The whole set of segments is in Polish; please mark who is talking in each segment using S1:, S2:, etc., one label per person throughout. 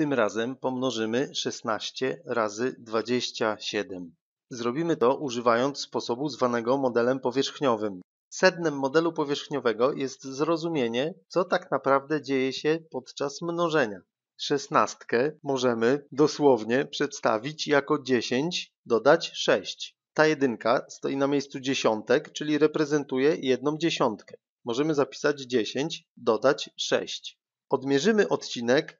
S1: Tym razem pomnożymy 16 razy 27. Zrobimy to używając sposobu zwanego modelem powierzchniowym. Sednem modelu powierzchniowego jest zrozumienie, co tak naprawdę dzieje się podczas mnożenia. 16 możemy dosłownie przedstawić jako 10, dodać 6. Ta jedynka stoi na miejscu dziesiątek, czyli reprezentuje jedną dziesiątkę. Możemy zapisać 10, dodać 6. Odmierzymy odcinek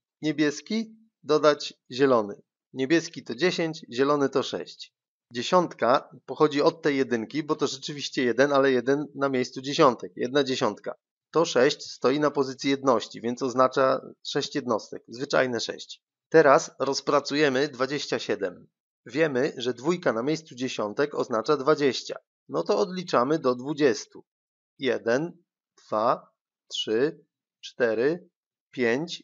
S1: niebieski, dodać zielony. Niebieski to 10, zielony to 6. Dziesiątka pochodzi od tej jedynki, bo to rzeczywiście jeden, ale jeden na miejscu dziesiątek. Jedna dziesiątka. To 6 stoi na pozycji jedności, więc oznacza 6 jednostek, zwyczajne 6. Teraz rozpracujemy 27. Wiemy, że dwójka na miejscu dziesiątek oznacza 20. No to odliczamy do 20. 1, 2, 3, 4, 5,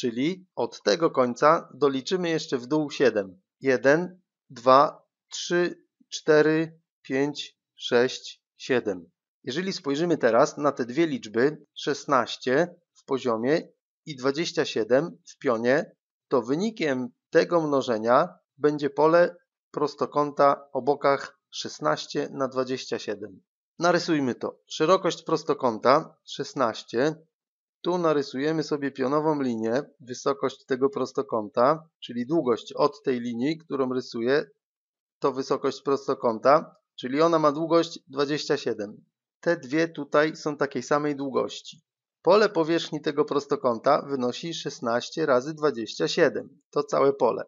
S1: czyli od tego końca doliczymy jeszcze w dół 7. 1, 2, 3, 4, 5, 6, 7. Jeżeli spojrzymy teraz na te dwie liczby, 16 w poziomie i 27 w pionie, to wynikiem tego mnożenia będzie pole prostokąta o bokach 16 na 27. Narysujmy to. Szerokość prostokąta 16 tu narysujemy sobie pionową linię, wysokość tego prostokąta, czyli długość od tej linii, którą rysuję, to wysokość prostokąta, czyli ona ma długość 27. Te dwie tutaj są takiej samej długości. Pole powierzchni tego prostokąta wynosi 16 razy 27, to całe pole.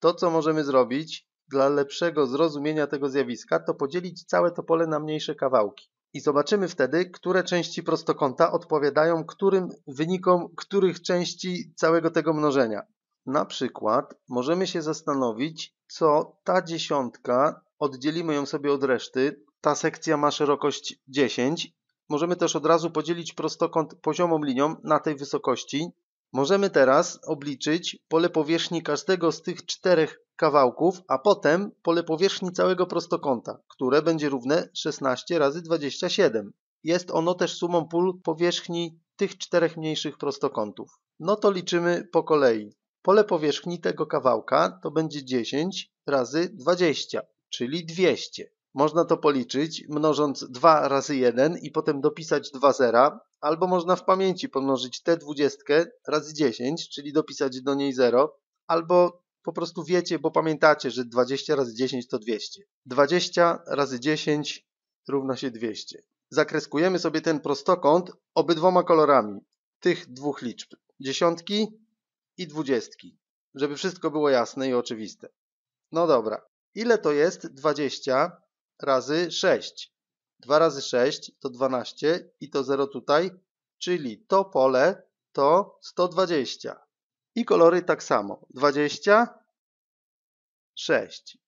S1: To co możemy zrobić dla lepszego zrozumienia tego zjawiska to podzielić całe to pole na mniejsze kawałki i zobaczymy wtedy, które części prostokąta odpowiadają którym wynikom których części całego tego mnożenia. Na przykład możemy się zastanowić, co ta dziesiątka, oddzielimy ją sobie od reszty, ta sekcja ma szerokość 10. Możemy też od razu podzielić prostokąt poziomą linią na tej wysokości Możemy teraz obliczyć pole powierzchni każdego z tych czterech kawałków, a potem pole powierzchni całego prostokąta, które będzie równe 16 razy 27. Jest ono też sumą pól powierzchni tych czterech mniejszych prostokątów. No to liczymy po kolei. Pole powierzchni tego kawałka to będzie 10 razy 20, czyli 200. Można to policzyć, mnożąc 2 razy 1 i potem dopisać 2 zera, albo można w pamięci pomnożyć tę 20 razy 10, czyli dopisać do niej 0, albo po prostu wiecie, bo pamiętacie, że 20 razy 10 to 200. 20 razy 10 równa się 200. Zakreskujemy sobie ten prostokąt obydwoma kolorami tych dwóch liczb, dziesiątki i dwudziestki, żeby wszystko było jasne i oczywiste. No dobra, ile to jest 20 razy 6. 2 razy 6 to 12 i to 0 tutaj, czyli to pole to 120. I kolory tak samo. 20, 6.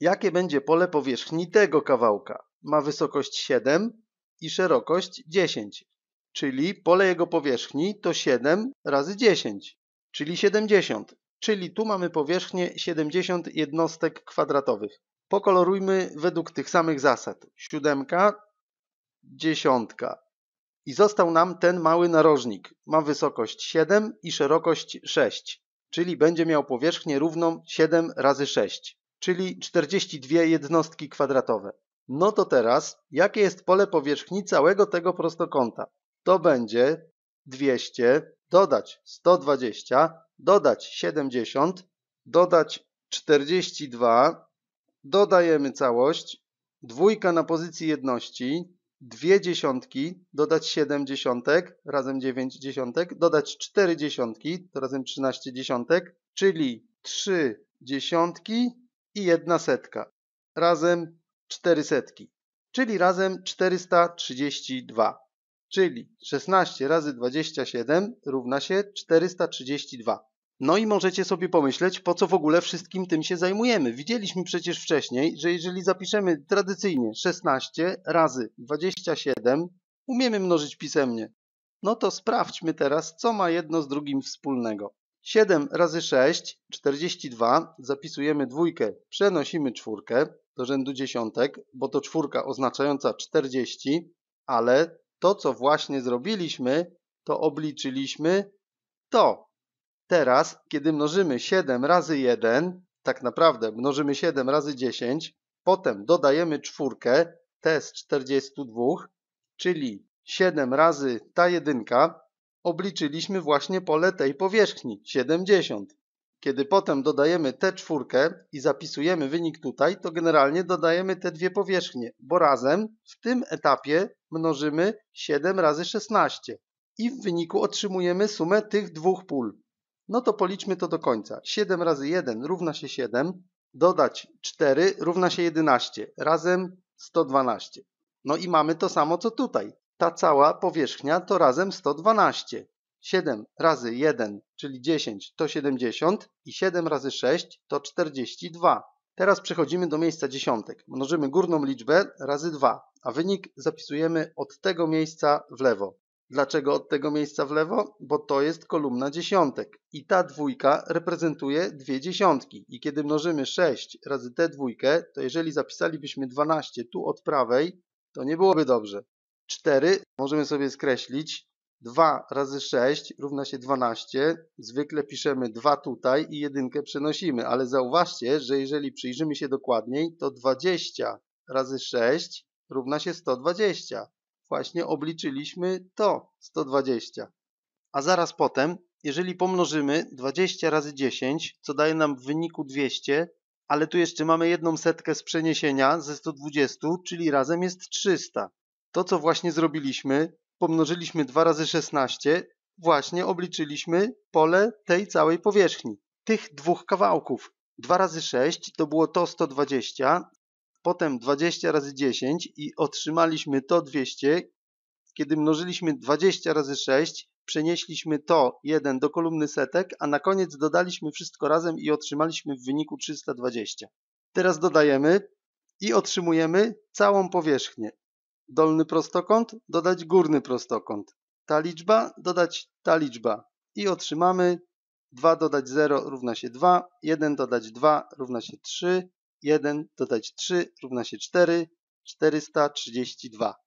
S1: Jakie będzie pole powierzchni tego kawałka? Ma wysokość 7 i szerokość 10, czyli pole jego powierzchni to 7 razy 10, czyli 70. Czyli tu mamy powierzchnię 70 jednostek kwadratowych pokolorujmy według tych samych zasad. Siódemka, dziesiątka. I został nam ten mały narożnik. Ma wysokość 7 i szerokość 6, czyli będzie miał powierzchnię równą 7 razy 6, czyli 42 jednostki kwadratowe. No to teraz, jakie jest pole powierzchni całego tego prostokąta? To będzie 200 dodać 120, dodać 70, dodać 42, Dodajemy całość. Dwójka na pozycji jedności. Dwie dziesiątki, dodać siedem dziesiątek, razem dziewięć dziesiątek, dodać cztery dziesiątki, to razem trzynaście dziesiątek, czyli trzy dziesiątki i jedna setka, razem cztery setki, czyli razem 432 czyli 16 razy 27 równa się 432. No i możecie sobie pomyśleć, po co w ogóle wszystkim tym się zajmujemy. Widzieliśmy przecież wcześniej, że jeżeli zapiszemy tradycyjnie 16 razy 27, umiemy mnożyć pisemnie. No to sprawdźmy teraz, co ma jedno z drugim wspólnego. 7 razy 6, 42, zapisujemy dwójkę, przenosimy czwórkę do rzędu dziesiątek, bo to czwórka oznaczająca 40, ale to, co właśnie zrobiliśmy, to obliczyliśmy to, Teraz, kiedy mnożymy 7 razy 1, tak naprawdę mnożymy 7 razy 10, potem dodajemy czwórkę, t z 42, czyli 7 razy ta jedynka, obliczyliśmy właśnie pole tej powierzchni, 70. Kiedy potem dodajemy tę czwórkę i zapisujemy wynik tutaj, to generalnie dodajemy te dwie powierzchnie, bo razem w tym etapie mnożymy 7 razy 16 i w wyniku otrzymujemy sumę tych dwóch pól. No to policzmy to do końca. 7 razy 1 równa się 7, dodać 4 równa się 11, razem 112. No i mamy to samo co tutaj. Ta cała powierzchnia to razem 112. 7 razy 1, czyli 10, to 70 i 7 razy 6 to 42. Teraz przechodzimy do miejsca dziesiątek. Mnożymy górną liczbę razy 2, a wynik zapisujemy od tego miejsca w lewo. Dlaczego od tego miejsca w lewo? Bo to jest kolumna dziesiątek i ta dwójka reprezentuje dwie dziesiątki. I kiedy mnożymy 6 razy tę dwójkę, to jeżeli zapisalibyśmy 12 tu od prawej, to nie byłoby dobrze. 4 możemy sobie skreślić. 2 razy 6 równa się 12. Zwykle piszemy 2 tutaj i jedynkę przenosimy, ale zauważcie, że jeżeli przyjrzymy się dokładniej, to 20 razy 6 równa się 120 właśnie obliczyliśmy to 120. A zaraz potem, jeżeli pomnożymy 20 razy 10, co daje nam w wyniku 200, ale tu jeszcze mamy jedną setkę z przeniesienia ze 120, czyli razem jest 300. To, co właśnie zrobiliśmy, pomnożyliśmy 2 razy 16, właśnie obliczyliśmy pole tej całej powierzchni, tych dwóch kawałków. 2 razy 6 to było to 120, potem 20 razy 10 i otrzymaliśmy to 200. Kiedy mnożyliśmy 20 razy 6, przenieśliśmy to 1 do kolumny setek, a na koniec dodaliśmy wszystko razem i otrzymaliśmy w wyniku 320. Teraz dodajemy i otrzymujemy całą powierzchnię. Dolny prostokąt dodać górny prostokąt. Ta liczba dodać ta liczba i otrzymamy 2 dodać 0 równa się 2, 1 dodać 2 równa się 3, 1 dodać 3 równa się 4, 432.